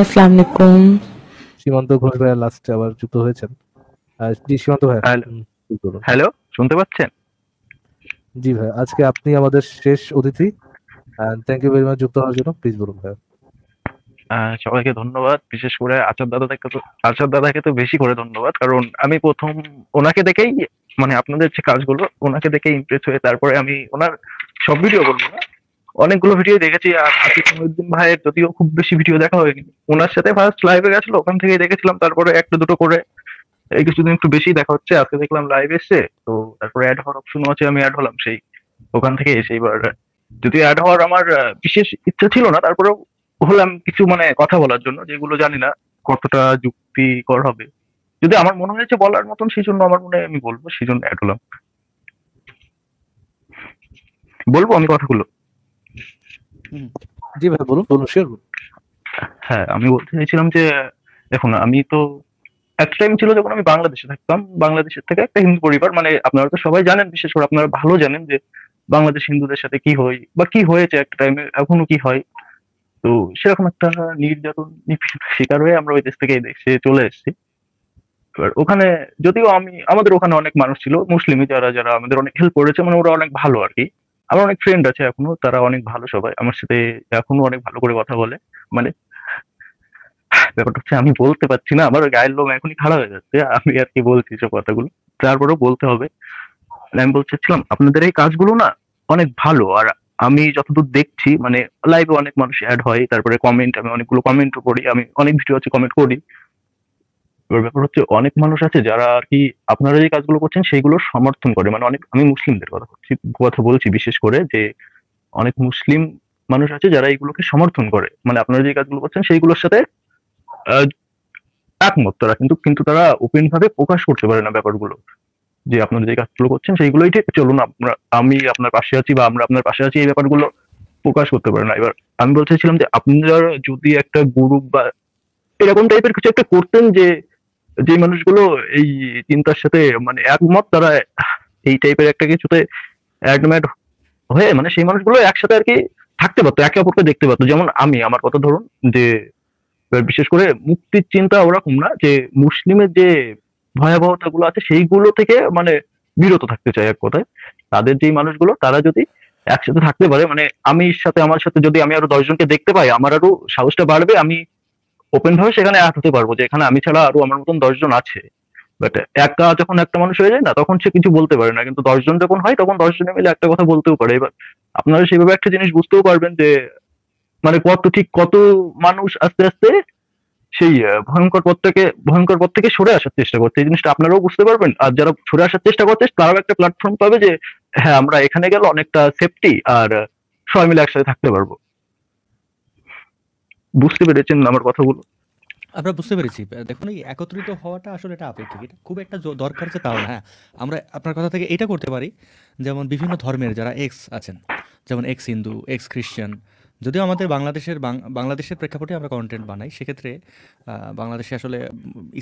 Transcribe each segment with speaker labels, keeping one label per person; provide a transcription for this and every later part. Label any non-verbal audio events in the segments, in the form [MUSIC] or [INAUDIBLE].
Speaker 1: আসসালামু আলাইকুম
Speaker 2: সীমান্ত ঘোষ ভাইয়া লাস্টে আবার যুক্ত হয়েছেন জি সীমান্ত ভাই হ্যালো শুনতে পাচ্ছেন জি ভাই আজকে আপনি আমাদের শেষ অতিথি থ্যাংক ইউ ভেরি মাচ যুক্ত হওয়ার জন্য প্লিজ বলুন ভাই
Speaker 3: সবাইকে ধন্যবাদ বিশেষ করে আচার দাদাকে তো আচার দাদাকে তো বেশি করে ধন্যবাদ কারণ আমি প্রথম ওনাকে দেখেই মানে আপনাদের যে কাজগুলো ওনাকে দেখে ইমপ্রেস হয়ে তারপরে আমি ওনার সব ভিডিও বলবো না অনেকগুলো ভিডিও দেখেছি আর আতিফ মহিউদ্দিন ভাইয়ের যদিও খুব বেশি ভিডিও দেখা হয়নি ওনার সাথে ফার্স্ট লাইভে গেছিল ওখান থেকে দেখেছিলাম তারপরে একটা দুটো করে এই কিছুদিন একটু বেশি দেখা হচ্ছে আজকে দেখলাম লাইভ এসে তো তারপরে অ্যাড হওয়ার অপশন আছে আমি অ্যাড হলাম সেই ওখান থেকে এসে এবার যদি অ্যাড হওয়ার আমার বিশেষ ইচ্ছা ছিল না তারপরেও হলাম কিছু মানে কথা বলার জন্য যেগুলো জানি না কতটা যুক্তিকর হবে যদি আমার মনে হয়েছে বলার মতন
Speaker 2: সেই জন্য আমার মনে হয় আমি বলবো
Speaker 3: সেই জন্য অ্যাড হলাম বলবো আমি কথাগুলো
Speaker 2: জি ভাই বলুন বলুন শেয়ার করুন
Speaker 3: হ্যাঁ আমি বলতে চাইছিলাম যে দেখুন আমি তো এক টাইম ছিল যখন আমি বাংলাদেশে থাকতাম বাংলাদেশের থেকে একটা হিন্দু পরিবার মানে আপনারা তো সবাই জানেন বিশেষ করে আপনারা ভালো জানেন যে বাংলাদেশ হিন্দুদের সাথে কি হয় বা কি হয়েছে একটা টাইমে এখনো কি হয় তো সেরকম একটা নির্যাতন [LAUGHS] শিকার হয়ে আমরা ওই দেশ থেকে এই দেশে চলে এসেছি এবার ওখানে যদিও আমি আমাদের ওখানে অনেক মানুষ ছিল মুসলিমই যারা যারা আমাদের অনেক হেল্প করেছে মানে ওরা অনেক ভালো আর কি আমার অনেক ফ্রেন্ড আছে এখনো তারা অনেক ভালো সবাই আমার সাথে এখনো অনেক ভালো করে কথা বলে মানে ব্যাপারটা হচ্ছে আমি বলতে পারছি না আমার গায়ের লোম এখনই খারাপ হয়ে যাচ্ছে আমি আর কি বলছি সব কথাগুলো তারপরেও বলতে হবে আমি বলছিলাম আপনাদের এই কাজগুলো না অনেক ভালো আর আমি যতদূর দেখছি মানে লাইভে অনেক মানুষ অ্যাড হয় তারপরে কমেন্ট আমি অনেকগুলো কমেন্টও করি আমি অনেক ভিডিও আছে কমেন্ট করি এবার ব্যাপার হচ্ছে অনেক মানুষ আছে যারা আর কি আপনারা যে কাজগুলো করছেন সেইগুলো সমর্থন করে মানে অনেক আমি মুসলিমদের কথা বলছি কথা বলছি বিশেষ করে যে অনেক মুসলিম মানুষ আছে যারা এগুলোকে সমর্থন করে মানে আপনারা যে কাজগুলো করছেন সেইগুলোর সাথে একমত তারা কিন্তু কিন্তু তারা ওপেন ভাবে প্রকাশ করতে পারে না ব্যাপারগুলো যে আপনারা যে কাজগুলো করছেন সেইগুলোই ঠিক চলুন আমরা আমি আপনার পাশে আছি বা আমরা আপনার পাশে আছি এই ব্যাপারগুলো প্রকাশ করতে পারে না এবার আমি বলতেছিলাম যে আপনারা যদি একটা গ্রুপ বা এরকম টাইপের কিছু একটা করতেন যে যে মানুষগুলো এই চিন্তার সাথে মানে একমত তারা এই টাইপের একটা কিছুতে অ্যাডমেড হয়ে মানে সেই মানুষগুলো একসাথে আর কি থাকতে পারতো একে অপরকে দেখতে পারতো যেমন আমি আমার কথা ধরুন যে বিশেষ করে মুক্তির চিন্তা ওরকম না যে মুসলিমের যে ভয়াবহতা গুলো আছে সেইগুলো থেকে মানে বিরত থাকতে চাই এক কথায় তাদের যে মানুষগুলো তারা যদি একসাথে থাকতে পারে মানে আমি সাথে আমার সাথে যদি আমি আরো দশজনকে দেখতে পাই আমার আরো সাহসটা বাড়বে আমি ওপেন ভাবে সেখানে অ্যাড হতে পারবো যে এখানে আমি ছাড়া আরো আমার মতন দশজন আছে বাট একা যখন একটা মানুষ হয়ে যায় না তখন সে কিছু বলতে পারে না কিন্তু দশজন যখন হয় তখন দশজনে মিলে একটা কথা বলতেও পারে এবার আপনারা সেভাবে একটা জিনিস বুঝতেও পারবেন যে মানে কত ঠিক কত মানুষ আস্তে আস্তে সেই ভয়ঙ্কর পথ থেকে ভয়ঙ্কর পথ থেকে সরে আসার চেষ্টা করছে এই জিনিসটা আপনারাও বুঝতে পারবেন আর যারা সরে আসার চেষ্টা করছে তারাও একটা প্ল্যাটফর্ম পাবে যে হ্যাঁ আমরা এখানে গেলে অনেকটা সেফটি আর সবাই মিলে একসাথে থাকতে পারবো বুঝতে পেরেছেন আমার
Speaker 1: কথাগুলো আমরা বুঝতে পেরেছি দেখুন এই একত্রিত হওয়াটা আসলে এটা আপেক্ষিক এটা খুব একটা দরকার যে তাও হ্যাঁ আমরা আপনার কথা থেকে এটা করতে পারি যেমন বিভিন্ন ধর্মের যারা এক্স আছেন যেমন এক্স হিন্দু এক্স খ্রিশ্চান যদিও আমাদের বাংলাদেশের বাংলাদেশের প্রেক্ষাপটে আমরা কন্টেন্ট বানাই সেক্ষেত্রে বাংলাদেশে আসলে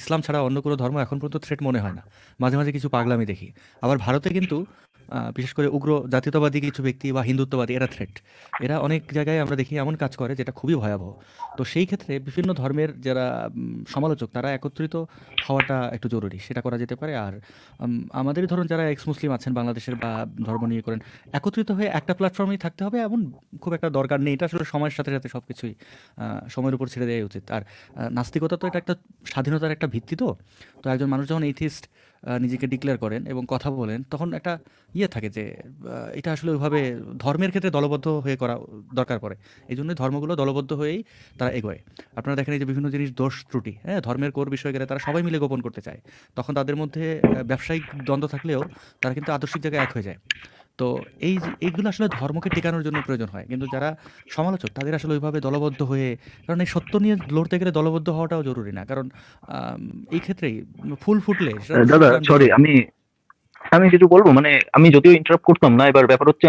Speaker 1: ইসলাম ছাড়া অন্য কোনো ধর্ম এখন পর্যন্ত থ্রেট মনে হয় না মাঝে মাঝে কিছু পাগলামি দেখি আবার ভারতে কিন্তু বিশেষ করে উগ্র জাতীয়তাবাদী কিছু ব্যক্তি বা হিন্দুত্ববাদী এরা থ্রেট এরা অনেক জায়গায় আমরা দেখি এমন কাজ করে যেটা খুবই ভয়াবহ তো সেই ক্ষেত্রে বিভিন্ন ধর্মের যারা সমালোচক তারা একত্রিত হওয়াটা একটু জরুরি সেটা করা যেতে পারে আর আমাদেরই ধরুন যারা এক্স মুসলিম আছেন বাংলাদেশের বা ধর্ম নিয়ে করেন একত্রিত হয়ে একটা প্ল্যাটফর্মেই থাকতে হবে এমন খুব একটা দরকার নেই এটা আসলে সময়ের সাথে সাথে সব কিছুই সময়ের উপর ছেড়ে দেওয়া উচিত আর নাস্তিকতা তো এটা একটা স্বাধীনতার একটা ভিত্তি তো তো একজন মানুষ যখন এইথিস্ট নিজেকে ডিক্লেয়ার করেন এবং কথা বলেন তখন একটা ইয়ে থাকে যে এটা আসলে ওইভাবে ধর্মের ক্ষেত্রে দলবদ্ধ হয়ে করা দরকার পড়ে এই জন্য ধর্মগুলো দলবদ্ধ হয়েই তারা এগোয় আপনারা দেখেন এই যে বিভিন্ন জিনিস দোষ ত্রুটি হ্যাঁ ধর্মের কোর বিষয় গেলে তারা সবাই মিলে গোপন করতে চায় তখন তাদের মধ্যে ব্যবসায়িক দ্বন্দ্ব থাকলেও তারা কিন্তু আদর্শিক জায়গায় এক হয়ে যায় তো এই এইগুলো আসলে ধর্মকে টেকানোর জন্য প্রয়োজন হয় কিন্তু যারা সমালোচক তাদের আসলে ওইভাবে দলবদ্ধ হয়ে কারণ এই সত্য নিয়ে লড়তে গেলে দলবদ্ধ হওয়াটাও জরুরি না কারণ এই ক্ষেত্রেই ফুল ফুটলে দাদা সরি আমি
Speaker 3: আমি কিছু বলবো মানে আমি যদিও ইন্টারাপ্ট করতাম না এবার ব্যাপার হচ্ছে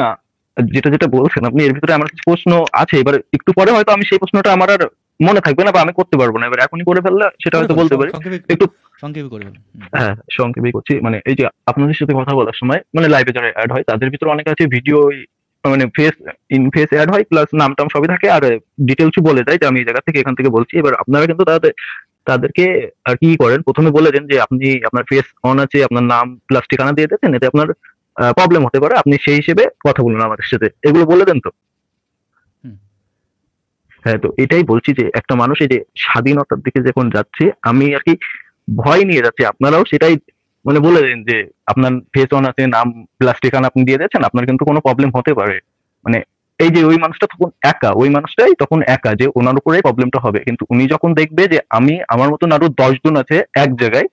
Speaker 3: যেটা যেটা বলছেন আপনি এর ভিতরে আমার কিছু প্রশ্ন আছে এবার একটু পরে হয়তো আমি সেই প্রশ্নটা আমার আর মনে থাকবে না বা আমি করতে পারবো না
Speaker 1: এবার এখনই করে ফেললে
Speaker 3: সেটা হয়তো বলতে পারি
Speaker 1: একটু হ্যাঁ সংক্ষেপে
Speaker 3: করছি মানে এই যে আপনাদের সাথে কথা বলার সময় মানে লাইভে যারা
Speaker 1: অ্যাড হয় তাদের ভিতরে অনেক আছে
Speaker 3: ভিডিও মানে ফেস ইন ফেস অ্যাড হয় প্লাস নাম টাম সবই থাকে আর ডিটেলস বলে দেয় যে আমি এই জায়গা থেকে এখান থেকে বলছি এবার আপনারা কিন্তু তাদের তাদেরকে আর কি করেন প্রথমে বলে দেন যে আপনি আপনার ফেস অন আছে আপনার নাম প্লাস ঠিকানা দিয়ে দিয়েছেন এতে আপনার প্রবলেম হতে পারে আপনি সেই হিসেবে কথা বলুন আমাদের সাথে এগুলো বলে দেন তো হ্যাঁ তো এটাই বলছি যে একটা মানুষ এই যে স্বাধীনতার দিকে যখন যাচ্ছে আমি আর কি ভয় নিয়ে যাচ্ছি আপনারাও সেটাই মানে বলে দেন যে আপনার ফেস অন আছে নাম প্লাস্টিক আন আপনি দিয়ে দিয়েছেন আপনার কিন্তু কোনো প্রবলেম হতে পারে মানে এই যে ওই মানুষটা তখন একা ওই মানুষটাই তখন একা যে ওনার উপরে প্রবলেমটা হবে কিন্তু উনি যখন দেখবে যে আমি আমার মতন আরো দশজন আছে এক জায়গায়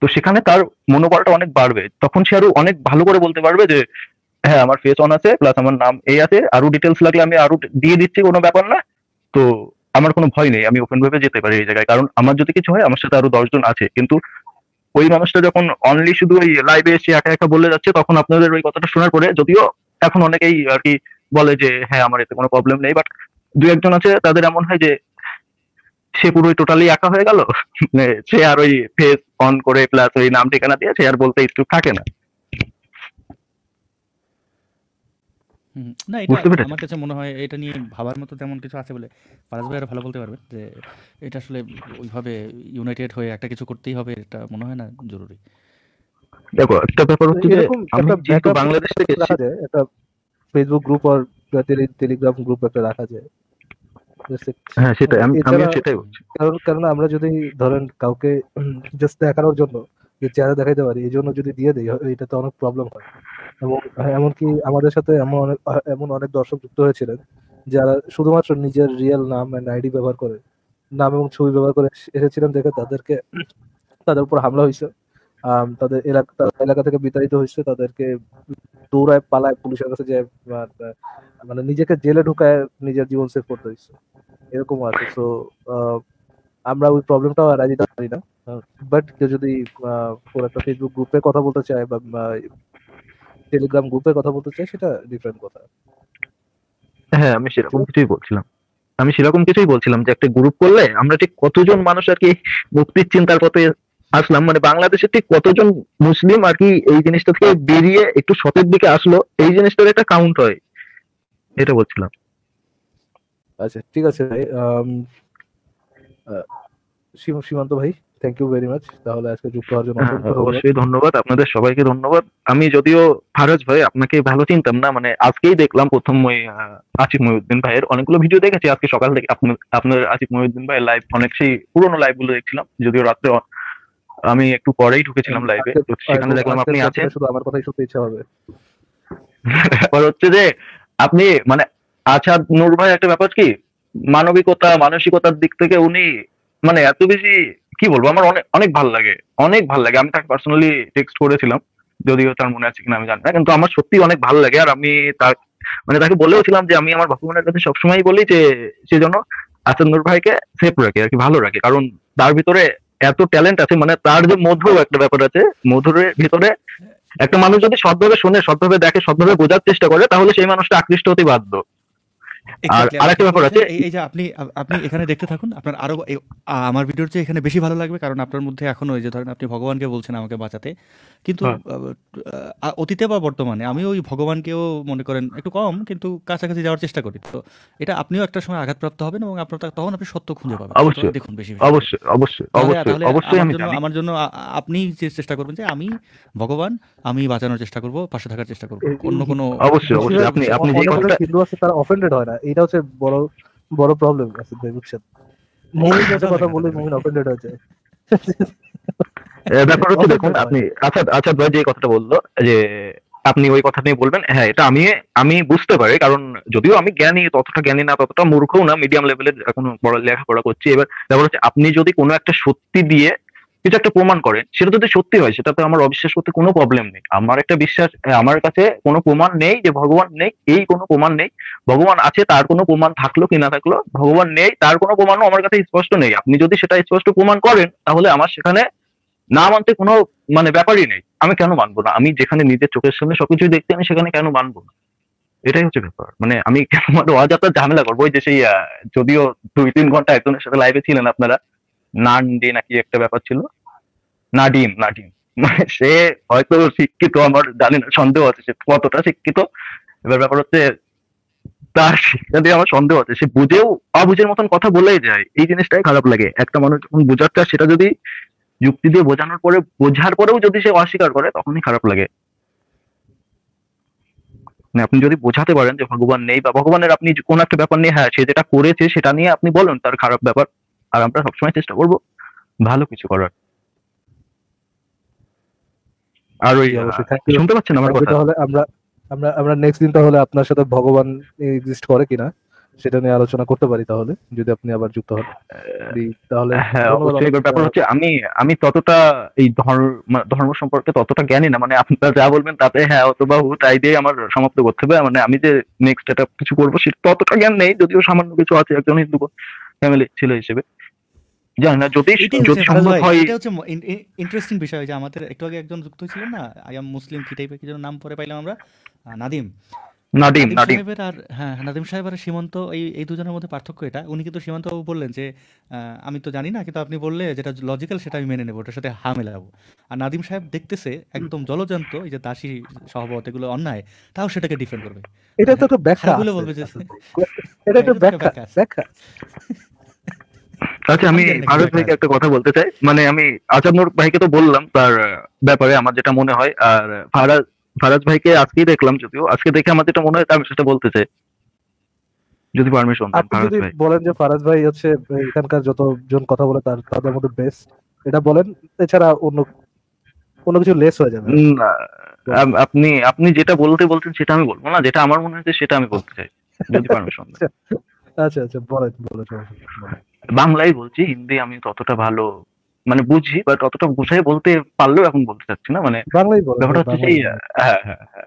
Speaker 3: তো সেখানে তার মনোবলটা অনেক বাড়বে তখন সে আরো অনেক ভালো করে বলতে পারবে যে হ্যাঁ আমার ফেস অন আছে প্লাস আমার নাম এই আছে আরো ডিটেলস লাগলে আমি আরো দিয়ে দিচ্ছি কোনো ব্যাপার না তো আমার কোনো ভয় নেই আমি ওপেন ভাবে যেতে পারি এই জায়গায় কারণ আমার যদি কিছু হয় আমার সাথে আরো দশজন আছে কিন্তু ওই মানুষটা যখন অনলি শুধু ওই লাইভে এসে একা একা বলে যাচ্ছে তখন আপনাদের ওই কথাটা শোনার পরে যদিও এখন অনেকেই আর কি বলে যে হ্যাঁ আমার এতে কোনো প্রবলেম নেই বাট দু একজন আছে তাদের এমন হয় যে সে পুরো টোটালি একা হয়ে গেল [LAUGHS] মানে সে আর ওই ফেস অন করে প্লাস ওই নাম ঠিকানা দিয়ে সে আর বলতে একটু থাকে না
Speaker 1: না এটা আমার কাছে মনে হয় এটা নিয়ে ভাবার মতো তেমন কিছু আছে বলে ফারাজ ভাই আরো ভালো বলতে পারবে যে এটা আসলে ওইভাবে ইউনাইটেড হয়ে একটা কিছু করতেই হবে এটা মনে হয় না জরুরি
Speaker 2: দেখো একটা ব্যাপার হচ্ছে যে আমি যেহেতু বাংলাদেশ থেকে এসেছি একটা ফেসবুক গ্রুপ আর টেলিগ্রাম গ্রুপ একটা রাখা যায়
Speaker 3: হ্যাঁ সেটাই আমি আমি সেটাই বলছি
Speaker 2: কারণ আমরা যদি ধরেন কাউকে জাস্ট দেখানোর জন্য যে চেহারা দেখাইতে পারি এই জন্য যদি দিয়ে দেয় এটা তো অনেক প্রবলেম হয় এবং এমনকি আমাদের সাথে এমন অনেক এমন অনেক দর্শক যুক্ত হয়েছিলেন যারা শুধুমাত্র নিজের রিয়েল নাম অ্যান্ড আইডি ব্যবহার করে নাম এবং ছবি ব্যবহার করে এসেছিলেন দেখে তাদেরকে তাদের উপর হামলা হয়েছে তাদের এলাকা এলাকা থেকে বিতাড়িত হয়েছে তাদেরকে দৌড়ায় পালায় পুলিশের কাছে যে মানে নিজেকে জেলে ঢুকায় নিজের জীবন সেভ করতে হয়েছে এরকম আছে তো আমরা ওই প্রবলেমটাও এড়াই দিতে পারি না বাট কেউ যদি একটা ফেসবুক গ্রুপে কথা বলতে চায় বা টেলিগ্রাম গ্রুপে কথা বলতে চায় সেটা ডিফারেন্ট কথা
Speaker 3: হ্যাঁ আমি সেরকম কিছুই বলছিলাম আমি সেরকম কিছুই বলছিলাম যে একটা গ্রুপ করলে আমরা ঠিক কতজন মানুষ আর কি মুক্তির চিন্তার পথে আসলাম মানে বাংলাদেশের ঠিক কতজন মুসলিম আর কি এই জিনিসটা থেকে বেরিয়ে একটু সতের দিকে আসলো এই জিনিসটার একটা কাউন্ট হয় এটা বলছিলাম
Speaker 2: আচ্ছা ঠিক আছে ভাই সীমান্ত ভাই থ্যাংক ইউ ভেরি মাচ তাহলে আজকে যুক্ত হওয়ার জন্য হ্যাঁ, অবশ্যই ধন্যবাদ
Speaker 3: আপনাদের সবাইকে ধন্যবাদ আমি যদিও ফারাজ ভাই আপনাকে ভালো চিনতাম না মানে আজকেই দেখলাম প্রথম ওই আসিফ মহিউদ্দিন ভাইয়ের অনেকগুলো ভিডিও দেখেছি আজকে সকাল থেকে আপনার আসিফ মহিউদ্দিন ভাইয়ের লাইভ অনেক সেই পুরনো লাইভ গুলো দেখছিলাম যদিও রাত্রে আমি একটু পরেই ঢুকেছিলাম লাইভে আচ্ছা, আচ্ছা, সেখানে আচ্ছা, দেখলাম আপনি আছেন শুধু
Speaker 2: আমার কথাই শুনতে ইচ্ছা হবে
Speaker 3: [LAUGHS] আর হচ্ছে যে আপনি মানে আচ্ছা নূর ভাই একটা ব্যাপার কি মানবিকতা মানসিকতার দিক থেকে উনি মানে এত বেশি কি বলবো আমার অনেক অনেক ভালো লাগে অনেক ভালো লাগে আমি তাকে পার্সোনালি টেক্সট করেছিলাম যদিও তার মনে আছে কিনা আমি জানি না কিন্তু আমার সত্যি অনেক ভালো লাগে আর আমি তার মানে তাকে বলেওছিলাম যে আমি আমার বাপুমনের কাছে সবসময় বলি যে সে যেন আচন্দর ভাইকে সেফ রাখে আর কি ভালো রাখে কারণ তার ভিতরে এত ট্যালেন্ট আছে মানে তার যে মধুর একটা ব্যাপার আছে মধুরের ভিতরে একটা মানুষ যদি সৎভাবে শোনে সৎভাবে দেখে সৎভাবে বোঝার চেষ্টা করে তাহলে সেই মানুষটা আকৃষ্ট হতে বাধ্য আচ্ছা,
Speaker 1: এই যে আপনি আপনি এখানে দেখতে থাকুন আপনার আরো আমার ভিডিওর চেয়ে এখানে বেশি ভালো লাগবে কারণ আপনার মধ্যে এখন ওই যে ধরেন আপনি ভগবানকে বলছেন আমাকে বাঁচাতে কিন্তু হ্যাঁ। অতীতে বা বর্তমানে আমি ওই ভগবানকেও মনে করেন একটু কম কিন্তু কাছাকাছি যাওয়ার চেষ্টা করি তো এটা আপনিও একটা সময় আঘাতপ্রাপ্ত হবেন এবং আপনার তখন আপনি সত্য খুঁজে
Speaker 2: পাবেন অবশ্যই দেখুন বেশি অবশ্যই অবশ্যই অবশ্যই আমি
Speaker 1: আমার জন্য আপনি যে চেষ্টা করবেন যে আমি ভগবান আমি বাঁচানোর চেষ্টা করব পাশে থাকার চেষ্টা করব অন্য কোনো অবশ্যই অবশ্যই আপনি আপনি যে কথাটা
Speaker 2: আছে তারা অফেন্ডেড হয় না এটা হচ্ছে বড় বড় প্রবলেম আছে কথা বলে মুমিন অফেন্ডেড হয়ে যায়
Speaker 3: [LAUGHS] ব্যাপার হচ্ছে দেখুন আপনি আচ্ছা আচ্ছা ভাই যে কথাটা বললো যে আপনি ওই কথা নিয়ে বলবেন হ্যাঁ এটা আমি আমি বুঝতে পারি কারণ যদিও আমি জ্ঞানী ততটা জ্ঞানী না ততটা মূর্খও না মিডিয়াম লেভেলের এখন লেখাপড়া করছি এবার ব্যাপার হচ্ছে আপনি যদি কোনো একটা সত্যি দিয়ে কিছু একটা প্রমাণ করেন সেটা যদি সত্যি হয় সেটাতে আমার অবিশ্বাস করতে কোনো প্রবলেম নেই আমার একটা বিশ্বাস হ্যাঁ, আমার কাছে কোনো প্রমাণ নেই যে ভগবান নেই এই কোনো প্রমাণ নেই ভগবান আছে তার কোনো প্রমাণ থাকলো কি না থাকলো ভগবান নেই তার কোনো প্রমাণও আমার কাছে স্পষ্ট নেই আপনি যদি সেটা স্পষ্ট প্রমাণ করেন তাহলে আমার সেখানে না মানতে কোনো মানে ব্যাপারই নেই আমি কেন মানবো না আমি যেখানে নিজের চোখের সামনে সবকিছু দেখতে আমি সেখানে কেন মানবো না এটাই হচ্ছে ব্যাপার মানে আমি কেন মানে আজ আপনার ঝামেলা করবো ওই যে সেই যদিও দুই তিন ঘন্টা একজনের সাথে লাইভে ছিলেন আপনারা নানডে নাকি একটা ব্যাপার ছিল নাডিম নাডিম মানে সে হয়তো শিক্ষিত আমার জানি না সন্দেহ আছে সে কতটা শিক্ষিত এবার ব্যাপার হচ্ছে তার শিক্ষা দিয়ে আমার সন্দেহ আছে সে বুঝেও অবুঝের মতন কথা বলেই যায় এই জিনিসটাই খারাপ লাগে একটা মানুষ যখন বুঝার চায় সেটা যদি যুক্তি দিয়ে বোঝানোর পরে বোঝার পরেও যদি সে অস্বীকার করে তখনই খারাপ লাগে মানে আপনি যদি বোঝাতে পারেন যে ভগবান নেই বা ভগবানের আপনি কোন একটা ব্যাপার নিয়ে হ্যাঁ সে যেটা করেছে সেটা নিয়ে আপনি বলেন তার খারাপ ব্যাপার আর আমরা সবসময় চেষ্টা করবো ভালো কিছু করার
Speaker 2: আর ওই শুনতে পাচ্ছেন আমার কথা তাহলে আমরা আমরা আমরা নেক্সট দিন তাহলে আপনার সাথে ভগবান এক্সিস্ট করে কিনা সেটা নিয়ে আলোচনা করতে পারি তাহলে যদি আপনি আবার যুক্ত হন তাহলে হ্যাঁ, ব্যাপার হচ্ছে
Speaker 3: আমি আমি ততটা এই ধর্ম মানে ধর্ম সম্পর্কে ততটা জ্ঞানী না মানে আপনারা যা বলবেন তাতে হ্যাঁ অথবা হু তাই দিয়ে আমার সমাপ্ত করতে হবে মানে আমি যে নেক্সট এটা কিছু করবো সেটা ততটা জ্ঞান নেই যদিও সামান্য কিছু আছে একজন হিন্দু ফ্যামিলি ছিল হিসেবে জানি না যদি যদি সম্ভব হয় এটা
Speaker 1: হচ্ছে ইন্টারেস্টিং বিষয় যে আমাদের একটু আগে একজন যুক্ত ছিলেন না আই এম মুসলিম কি টাইপের কি নাম পরে পাইলাম আমরা নাদিম নাদিম নাদিম আর হ্যাঁ, হ্যাঁ নাদিম সাহেব আর সীমান্ত এই দুজনের মধ্যে পার্থক্য এটা উনি কিন্তু সীমান্ত বাবু বললেন যে আমি তো জানি না কিন্তু আপনি বললে যেটা লজিক্যাল সেটা আমি মেনে নেবো ওটার সাথে হা মেলাবো আর নাদিম সাহেব দেখতেছে একদম জলজান্ত এই যে দাসী সহবত এগুলো অন্যায় তাও সেটাকে ডিফেন্ড করবে
Speaker 2: এটা তো মানে একটা ব্যাখ্যা বলবে যে
Speaker 3: আচ্ছা আমি ভারত ভাইকে একটা কথা বলতে চাই মানে আমি আজামুর ভাইকে তো বললাম তার ব্যাপারে আমার যেটা মনে হয় আর ফারাজ ফারাজ ভাইকে আজকেই দেখলাম যদিও আজকে দেখে আমার যেটা মনে হয় আমি সেটা বলতে চাই যদি পারমিশন আপনি যদি
Speaker 2: বলেন যে ফারাজ ভাই হচ্ছে এখানকার যতজন কথা বলে তার তাদের মধ্যে বেস্ট এটা বলেন এছাড়া অন্য কোনো কিছু লেস হয়ে যাবে না আপনি আপনি যেটা বলতে বলতেন সেটা আমি
Speaker 3: বলবো না যেটা আমার মনে হয়েছে সেটা আমি বলতে চাই যদি পারমিশন
Speaker 2: আচ্ছা আচ্ছা বলেন বলেন বাংলায় বলছি
Speaker 3: হিন্দি আমি ততটা ভালো মানে বুঝি বাট অতটা বুঝাই বলতে পারলেও এখন বলতে চাচ্ছি না মানে ব্যাপারটা হচ্ছে সেই হ্যাঁ, হ্যাঁ, হ্যাঁ।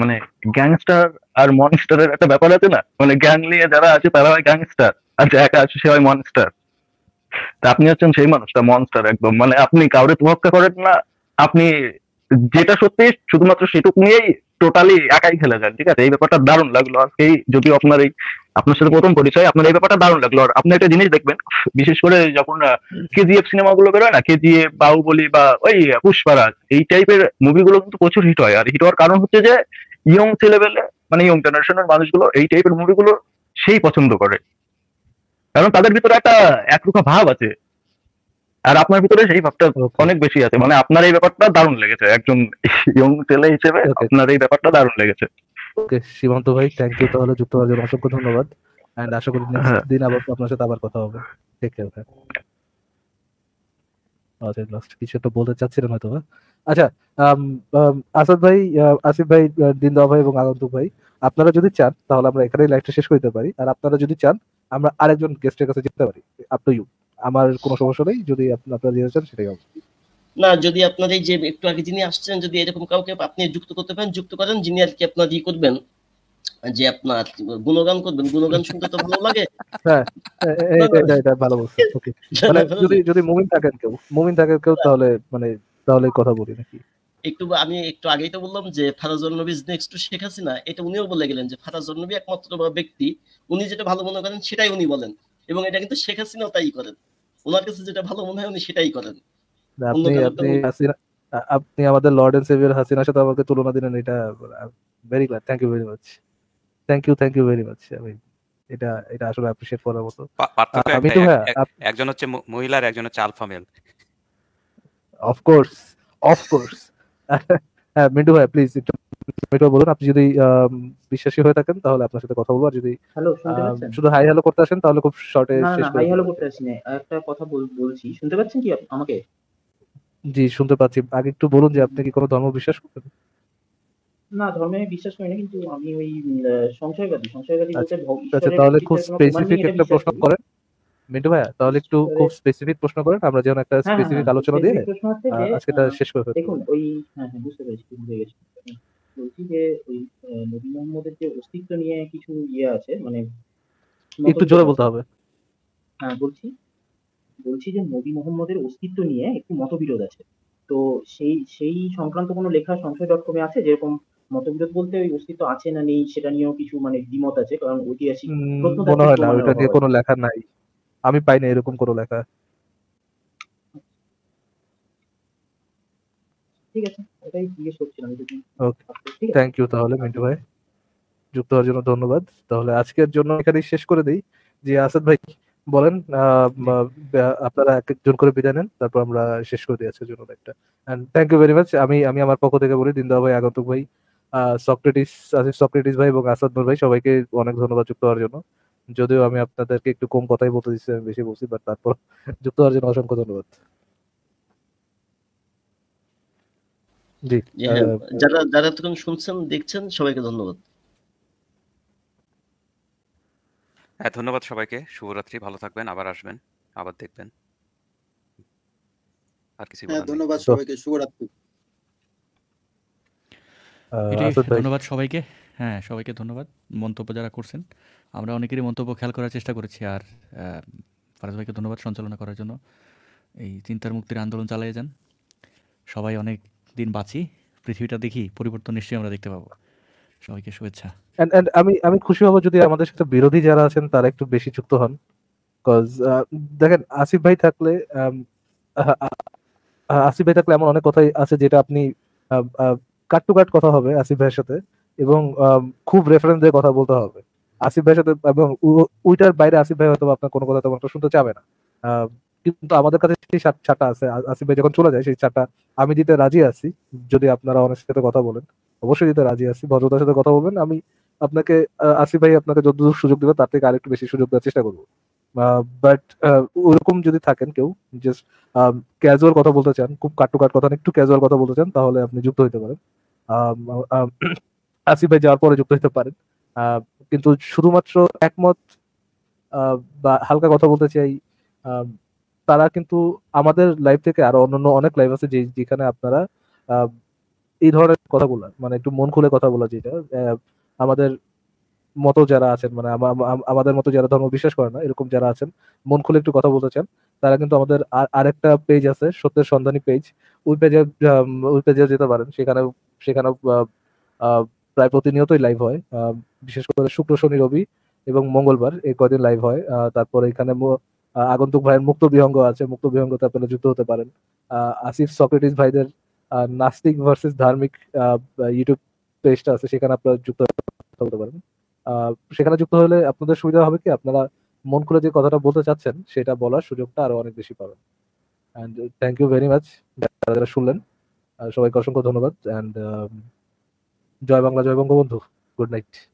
Speaker 3: মানে গ্যাংস্টার আর মনস্টারের একটা ব্যাপার আছে না মানে গ্যাং নিয়ে যারা আছে তারা হয় গ্যাংস্টার আর যে একা আছে সে হয় মনস্টার তা আপনি হচ্ছেন সেই মানুষটা মনস্টার একদম মানে আপনি কাউরে তোয়াক্কা করেন না আপনি যেটা সত্যি শুধুমাত্র সেটুক নিয়েই টোটালি একাই খেলে যান ঠিক আছে এই ব্যাপারটা দারুণ লাগলো আর সেই যদি আপনার এই আপনার সাথে প্রথম পরিচয় আপনার এই ব্যাপারটা দারুণ লাগলো আর আপনি একটা জিনিস দেখবেন বিশেষ করে যখন কেজিএফ সিনেমাগুলো বেরোয় না কেজিএফ বাহুবলি বা ওই পুষ্পারাজ এই টাইপের মুভিগুলো কিন্তু প্রচুর হিট হয় আর হিট হওয়ার কারণ হচ্ছে যে ইয়ং ছেলেবেলে মানে ইয়ং জেনারেশনের মানুষগুলো এই টাইপের মুভিগুলো সেই পছন্দ করে কারণ তাদের ভিতরে একটা একরুখা ভাব আছে আর আপনার ভিতরে সেই ভাবটা অনেক বেশি আছে মানে আপনার এই ব্যাপারটা দারুণ লেগেছে একজন ইয়ং ছেলে হিসেবে আপনার এই ব্যাপারটা দারুণ লেগেছে
Speaker 2: ওকে সীমান্ত ভাই থ্যাংক ইউ তাহলে যুক্ত হওয়ার জন্য অসংখ্য ধন্যবাদ এন্ড আশা করি নেক্সট হ্যাঁ। দিন আবার আপনার সাথে আবার কথা হবে টেক কেয়ার ভাই আচ্ছা লাস্ট কিছু একটা বলতে চাচ্ছিলেন হয়তো আচ্ছা আসাদ ভাই আসিফ ভাই দিনদা ভাই এবং আনন্দ ভাই আপনারা যদি চান তাহলে আমরা এখানেই লাইভটা শেষ করতে পারি আর আপনারা যদি চান আমরা আরেকজন গেস্টের কাছে যেতে পারি আপ টু ইউ আমার কোনো সমস্যা নেই যদি আপনারা যেতে চান সেটাই হবে
Speaker 3: না যদি আপনার এই যে একটু আগে যিনি আসছেন যদি এরকম কাউকে আপনি যুক্ত করতে পারেন যুক্ত করেন যিনি আর কি আপনার ই করবেন যে আপনার গুণগান করবেন গুণগান শুনতে তো ভালো লাগে
Speaker 2: হ্যাঁ ভালো বলছো ওকে মানে [LAUGHS] যদি যদি মুমিন থাকেন কেউ মুমিন থাকেন কেউ তাহলে মানে তাহলে কথা বলি নাকি
Speaker 3: একটু আমি একটু আগেই তো বললাম যে ফারাজল নবী নেক্সট টু শেখ হাসিনা এটা উনিও বলে গেলেন যে ফারাজল নবী একমাত্র ব্যক্তি উনি যেটা ভালো মনে করেন সেটাই উনি বলেন এবং এটা কিন্তু শেখ হাসিনাও তাই করেন ওনার কাছে যেটা ভালো মনে হয় উনি সেটাই করেন
Speaker 2: আপনি আপনি হাসিনা আপনি আমাদের লর্ড এন্ড সেভিয়ার হাসিনার সাথে আমাকে তুলনা দিলেন এটা very glad thank you very much thank you thank you very much আমি এটা এটা আসলে অ্যাপ্রিশিয়েট করার মতো আমি তো হ্যাঁ,
Speaker 1: একজন হচ্ছে মহিলার একজন হচ্ছে alpha male
Speaker 2: of course of course হ্যাঁ মিন্টু ভাই প্লিজ একটু মিন্টু বলুন আপনি যদি বিশ্বাসী হয়ে থাকেন তাহলে আপনার সাথে কথা বলবো আর যদি শুধু হাই হ্যালো করতে আসেন তাহলে খুব শর্টে শেষ হাই হ্যালো করতে
Speaker 1: আসি একটা কথা বলছি শুনতে পাচ্ছেন কি আমাকে
Speaker 2: জি শুনতে পাচ্ছি আগে একটু বলুন যে আপনি কি কোনো ধর্ম বিশ্বাস করেন
Speaker 1: না ধর্মে বিশ্বাস করি না কিন্তু আমি ওই
Speaker 2: সংশয়বাদী সংশয়বাদী বলতে আচ্ছা, আচ্ছা তাহলে খুব স্পেসিফিক একটা প্রশ্ন করেন মিন্টু তাহলে একটু হ্যাঁ, খুব স্পেসিফিক হ্যাঁ। প্রশ্ন করেন আমরা যেমন একটা স্পেসিফিক হ্যাঁ, আলোচনা দিয়ে আজকেটা শেষ করে দেখুন
Speaker 1: ওই হ্যাঁ বুঝতে পেরেছি বুঝে গেছি বলছি যে ওই নবী মোহাম্মদের যে অস্তিত্ব নিয়ে কিছু ইয়ে আছে মানে
Speaker 2: একটু জোরে বলতে হবে
Speaker 1: হ্যাঁ বলছি বলছি যে নবী মোহাম্মদের অস্তিত্ব নিয়ে একটু মতবিরোধ আছে তো সেই সেই সংক্রান্ত কোনো লেখা সংশয় ডট কমে আছে যেরকম মতবিরোধ বলতে ওই অস্তিত্ব আছে না নেই সেটা নিয়েও কিছু মানে দ্বিমত আছে কারণ ঐতিহাসিক মনে হয় না ওইটা নিয়ে কোনো
Speaker 2: লেখা নাই আমি পাই না এরকম কোনো লেখা ঠিক আছে ওটাই জিজ্ঞেস করছিলাম ওকে থ্যাংক ইউ তাহলে মিন্টু ভাই যুক্ত হওয়ার জন্য ধন্যবাদ তাহলে আজকের জন্য এখানেই শেষ করে দিই যে আসাদ ভাই বলেন আপনারা এক একজন করে বিদায় নেন তারপর আমরা শেষ করে দিয়েছি জন্য একটা থ্যাংক ইউ ভেরি মাচ আমি আমি আমার পক্ষ থেকে বলি দিনদা ভাই আগন্তুক ভাই সক্রেটিস আসিফ সক্রেটিস ভাই এবং আসাদ নূর ভাই সবাইকে অনেক ধন্যবাদ যুক্ত হওয়ার জন্য যদিও আমি আপনাদেরকে একটু কম কথাই বলতে দিচ্ছি আমি বেশি বলছি বাট তারপর [LAUGHS] যুক্ত হওয়ার জন্য অসংখ্য ধন্যবাদ জি ইয়ে,
Speaker 3: যারা যারা তখন শুনছেন দেখছেন সবাইকে ধন্যবাদ
Speaker 1: হ্যাঁ ধন্যবাদ সবাইকে শুভরাত্রি ভালো থাকবেন আবার আসবেন আবার দেখবেন আর কিছু হ্যাঁ,
Speaker 3: ধন্যবাদ সবাইকে শুভরাত্রি
Speaker 2: আচ্ছা, ধন্যবাদ
Speaker 1: সবাইকে হ্যাঁ সবাইকে ধন্যবাদ মন্তব্য যারা করছেন আমরা অনেকেরই মন্তব্য খেয়াল করার চেষ্টা করেছি আর ফারাজ ভাইকে ধন্যবাদ সঞ্চালনা করার জন্য এই চিন্তার মুক্তির আন্দোলন চালিয়ে যান সবাই অনেক দিন বাঁচি পৃথিবীটা দেখি পরিবর্তন নিশ্চয়ই আমরা দেখতে পাবো সবাইকে শুভেচ্ছা
Speaker 2: এন্ড আমি আমি খুশি হব যদি আমাদের সাথে বিরোধী যারা আছেন তারা একটু বেশি যুক্ত হন দেখেন আসিফ ভাই থাকলে আসিফ ভাই থাকলে এমন অনেক কথাই আছে যেটা আপনি কাট টু কাট কথা হবে আসিফ ভাইয়ের সাথে এবং খুব রেফারেন্স দিয়ে কথা বলতে হবে আসিফ ভাইয়ের সাথে এবং ওইটার বাইরে আসিফ ভাই হয়তো আপনার কোনো কথা তেমন শুনতে চাবে না কিন্তু আমাদের কাছে সেই ছাটা আছে আসিফ ভাই যখন চলে যায় সেই ছাটা আমি দিতে রাজি আছি যদি আপনারা অনেক সাথে কথা বলেন অবশ্যই দিতে রাজি আছি ভদ্রতার সাথে কথা বলবেন আমি আপনাকে আসিফ ভাই আপনাকে যতদূর সুযোগ দেবে তার থেকে আরেকটু বেশি সুযোগ দেওয়ার চেষ্টা করবো বাট ওরকম যদি থাকেন কেউ জাস্ট ক্যাজুয়াল কথা বলতে চান খুব কাটু কাট কথা একটু ক্যাজুয়াল কথা বলতে চান তাহলে আপনি যুক্ত হইতে পারেন [CLEARS THROAT] আসিফ ভাই যাওয়ার পরে যুক্ত হইতে পারেন কিন্তু শুধুমাত্র একমত বা হালকা কথা বলতে চাই তারা কিন্তু আমাদের লাইফ থেকে আরো অন্যান্য অনেক লাইফ আছে যে যেখানে আপনারা এই ধরনের কথা কথাগুলা মানে একটু মন খুলে কথা বলা যেটা আমাদের মতো যারা আছেন মানে আমাদের মতো যারা ধর্ম বিশ্বাস করে না এরকম যারা আছেন মন খুলে একটু কথা বলতে চান তারা কিন্তু আমাদের আরেকটা পেজ আছে সত্যের সন্ধানী পেজ ওই পেজে ওই পেজে যেতে পারেন সেখানে সেখানে প্রায় প্রতিনিয়তই লাইভ হয় বিশেষ করে শুক্র শনি রবি এবং মঙ্গলবার এই কদিন লাইভ হয় তারপরে এখানে আগন্তুক ভাইয়ের মুক্ত বিহঙ্গ আছে মুক্ত বিহঙ্গতে আপনারা যুক্ত হতে পারেন আসিফ সক্রেটিস ভাইদের নাস্তিক ভার্সেস ধার্মিক ইউটিউব পেজটা আছে সেখানে আপনারা যুক্ত কথা বলতে পারবেন সেখানে যুক্ত হলে আপনাদের সুবিধা হবে কি আপনারা মন খুলে যে কথাটা বলতে চাচ্ছেন সেটা বলার সুযোগটা আরো অনেক বেশি পাবেন and thank you very much যারা যারা শুনলেন সবাইকে অসংখ্য ধন্যবাদ অ্যান্ড um, জয় বাংলা জয় বঙ্গবন্ধু গুড নাইট